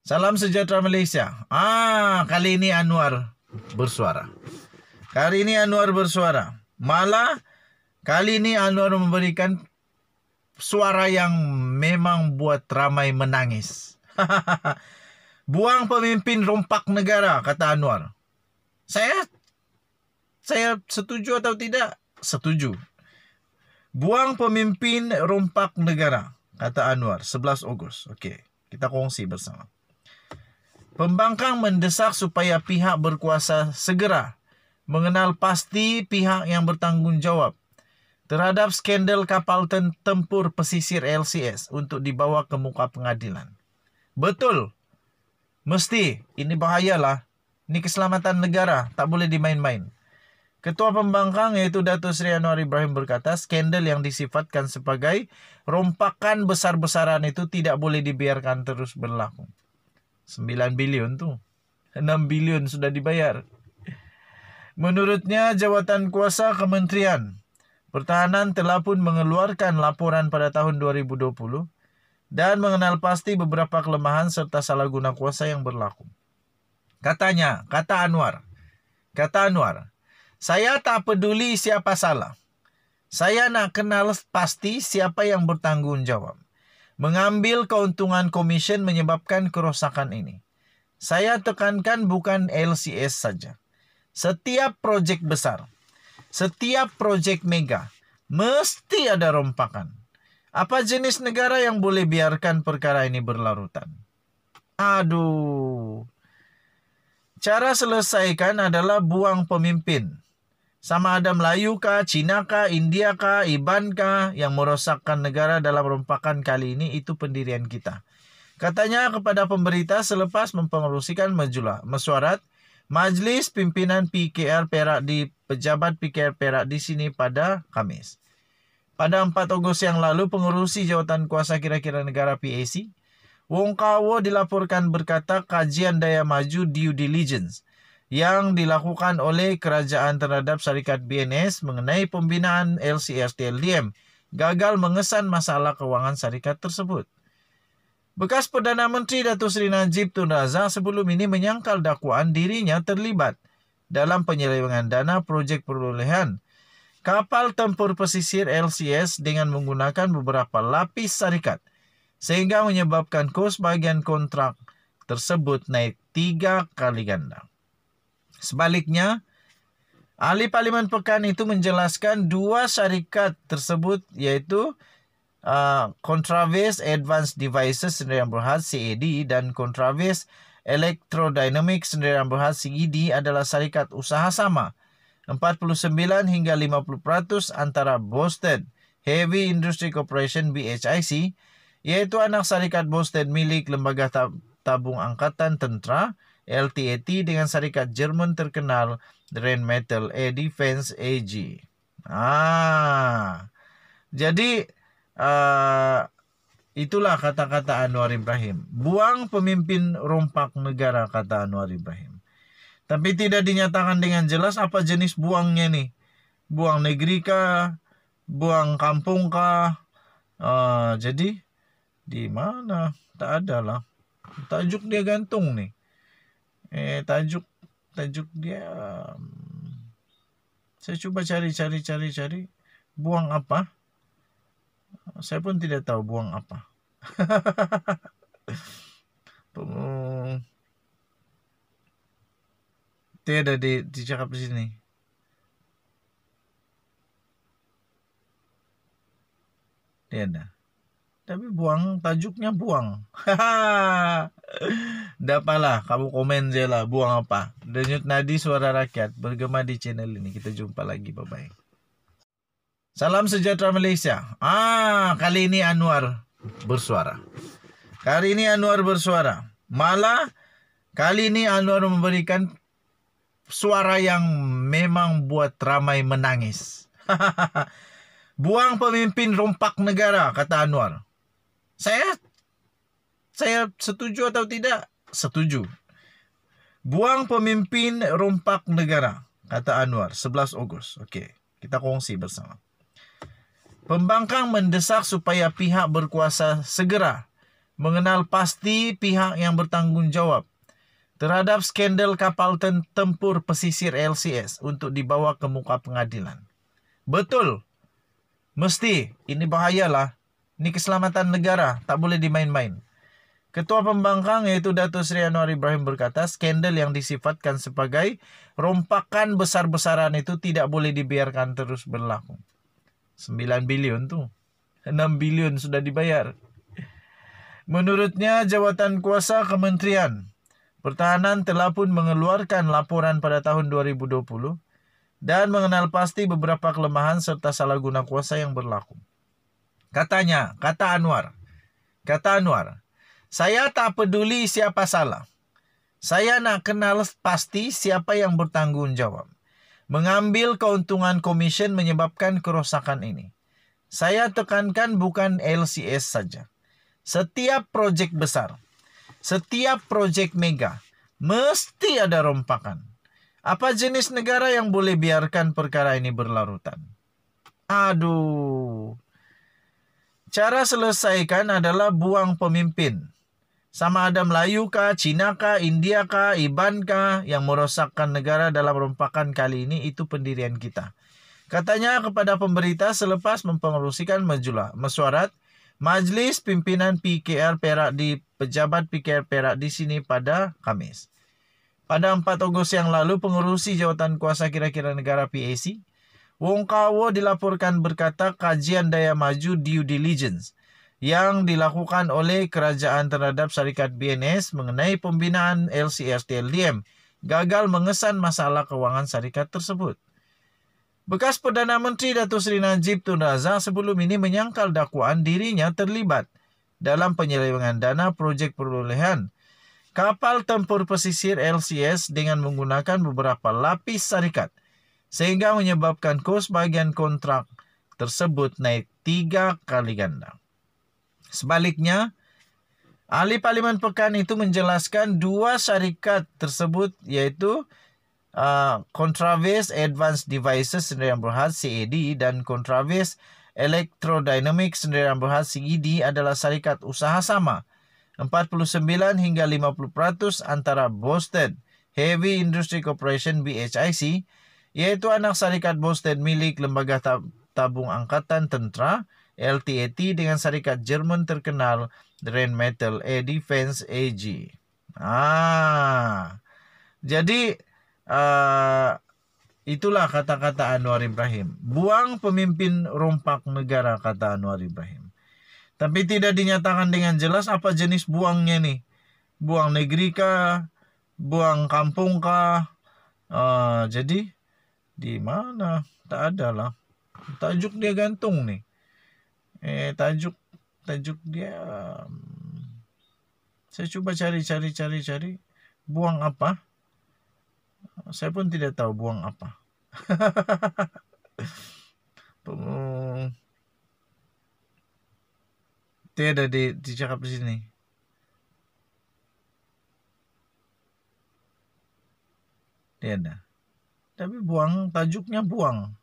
Salam sejahtera Malaysia. Ah, kali ini Anwar bersuara. Kali ini Anwar bersuara. Malah kali ini Anwar memberikan suara yang memang buat ramai menangis. Buang pemimpin rompak negara kata Anwar. Saya saya setuju atau tidak? Setuju. Buang pemimpin rompak negara kata Anwar 11 Ogos. Okey, kita kongsi bersama. Pembangkang mendesak supaya pihak berkuasa segera mengenal pasti pihak yang bertanggungjawab terhadap skandal kapal tempur pesisir LCS untuk dibawa ke muka pengadilan. Betul. Mesti. Ini bahayalah. Ini keselamatan negara. Tak boleh dimain-main. Ketua pembangkang yaitu Dato' Sri Anwar Ibrahim berkata, skandal yang disifatkan sebagai rompakan besar-besaran itu tidak boleh dibiarkan terus berlaku. 9 bilion tuh. 6 bilion sudah dibayar. Menurutnya, jawatan kuasa kementerian pertahanan telah pun mengeluarkan laporan pada tahun 2020 dan mengenal pasti beberapa kelemahan serta salah guna kuasa yang berlaku. Katanya, kata Anwar, kata Anwar, saya tak peduli siapa salah. Saya nak kenal pasti siapa yang bertanggung jawab. Mengambil keuntungan komision menyebabkan kerusakan ini. Saya tekankan bukan LCS saja. Setiap proyek besar, setiap proyek mega, mesti ada rompakan. Apa jenis negara yang boleh biarkan perkara ini berlarutan? Aduh. Cara selesaikan adalah buang pemimpin. Sama ada Melayu kah, Cina kah, India kah, Iban kah yang merosakkan negara dalam rompakan kali ini itu pendirian kita. Katanya kepada pemberita selepas mempengerusikan majulah, mesuarat, Majlis Pimpinan PKR Perak di pejabat PKR Perak di sini pada Kamis. Pada 4 Agustus yang lalu, pengurusi jawatan kuasa kira-kira negara PAC, Wong Kawo dilaporkan berkata kajian daya maju due diligence yang dilakukan oleh kerajaan terhadap syarikat BNS mengenai pembinaan LCST LDM gagal mengesan masalah keuangan syarikat tersebut. Bekas Perdana Menteri Datuk Seri Najib Tun Razak sebelum ini menyangkal dakwaan dirinya terlibat dalam penyelewengan dana projek perolehan kapal tempur pesisir LCS dengan menggunakan beberapa lapis syarikat sehingga menyebabkan kos bagian kontrak tersebut naik tiga kali ganda. Sebaliknya, ahli parlimen pekan itu menjelaskan dua syarikat tersebut yaitu uh, Contraves Advanced Devices Sendirian Berhad CAD dan Contraves Electrodynamics Sendirian Berhad CED adalah syarikat usaha sama. 49 hingga 50% antara Boston Heavy Industry Corporation BHIC yaitu anak syarikat Boston milik Lembaga Tabung Angkatan Tentera. LTAT dengan syarikat Jerman terkenal Metal A Defense AG. Ah. Jadi uh, itulah kata-kata Anwar Ibrahim. Buang pemimpin rompak negara kata Anwar Ibrahim. Tapi tidak dinyatakan dengan jelas apa jenis buangnya nih. Buang negeri kah? Buang kampung kah? Uh, jadi di mana? Tak ada lah. Tajuk dia gantung nih eh tajuk tajuk dia saya coba cari cari cari cari buang apa saya pun tidak tahu buang apa ada di cakap di sini ada tapi buang tajuknya buang hahaha. dapalah kamu komen lah buang apa denyut nadi suara rakyat bergema di channel ini kita jumpa lagi bye bye salam sejahtera Malaysia ah kali ini Anwar bersuara kali ini Anwar bersuara malah kali ini Anwar memberikan suara yang memang buat ramai menangis buang pemimpin rompak negara kata Anwar saya saya setuju atau tidak setuju buang pemimpin rompak negara kata Anwar 11 Ogos okey kita kongsi bersama pembangkang mendesak supaya pihak berkuasa segera mengenal pasti pihak yang bertanggungjawab terhadap skandal kapal tempur pesisir LCS untuk dibawa ke muka pengadilan betul mesti ini bahayalah Ini keselamatan negara, tak boleh dimain-main. Ketua pembangkang yaitu Datu Sri Anwar Ibrahim berkata, skandal yang disifatkan sebagai rompakan besar-besaran itu tidak boleh dibiarkan terus berlaku. 9 bilion tuh. 6 bilion sudah dibayar. Menurutnya, jawatan kuasa kementerian pertahanan telah pun mengeluarkan laporan pada tahun 2020 dan mengenal pasti beberapa kelemahan serta salah guna kuasa yang berlaku. Katanya, kata Anwar. Kata Anwar, saya tak peduli siapa salah. Saya nak kenal pasti siapa yang bertanggung jawab. Mengambil keuntungan komision menyebabkan kerusakan ini. Saya tekankan bukan LCS saja. Setiap proyek besar, setiap proyek mega, mesti ada rompakan. Apa jenis negara yang boleh biarkan perkara ini berlarutan? Aduh. Cara selesaikan adalah buang pemimpin. Sama ada Melayu kah, Cina kah, India kah, Iban kah yang merosakkan negara dalam rompakan kali ini itu pendirian kita. Katanya kepada pemberita selepas mempengerusikan majulah, mesuarat, Majlis Pimpinan PKR Perak di pejabat PKR Perak di sini pada Kamis. Pada 4 Ogos yang lalu, pengurusi jawatan kuasa kira-kira negara PAC Wong Kawo dilaporkan berkata kajian daya maju due diligence yang dilakukan oleh kerajaan terhadap syarikat BNS mengenai pembinaan LCS LDM gagal mengesan masalah keuangan syarikat tersebut. Bekas Perdana Menteri Datu Seri Najib Tun Razak sebelum ini menyangkal dakwaan dirinya terlibat dalam penyelewengan dana projek perolehan kapal tempur pesisir LCS dengan menggunakan beberapa lapis syarikat sehingga menyebabkan kurs bagian kontrak tersebut naik tiga kali ganda. Sebaliknya, ahli parlimen pekan itu menjelaskan dua syarikat tersebut yaitu uh, Advanced Devices sendirian berhad CAD dan Contravis Electrodynamic sendirian berhad CED adalah syarikat usaha sama 49 hingga 50% antara Boston Heavy Industry Corporation BHIC yaitu anak syarikat Boston milik Lembaga Tabung Angkatan Tentara LTAT dengan syarikat Jerman terkenal Rheinmetall A Defense AG. Ah. Jadi uh, itulah kata-kata Anwar Ibrahim. Buang pemimpin rompak negara kata Anwar Ibrahim. Tapi tidak dinyatakan dengan jelas apa jenis buangnya nih. Buang negeri kah? Buang kampung kah? Uh, jadi di mana? Tak ada lah. Tajuk dia gantung nih. Eh, tajuk tajuk dia um, saya coba cari cari cari cari buang apa? Saya pun tidak tahu buang apa. ada di cakap di sini. ada tapi buang tajuknya buang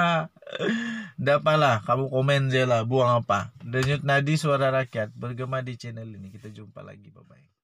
dapalah kamu komen lah buang apa denyut nadi suara rakyat bergema di channel ini kita jumpa lagi bye bye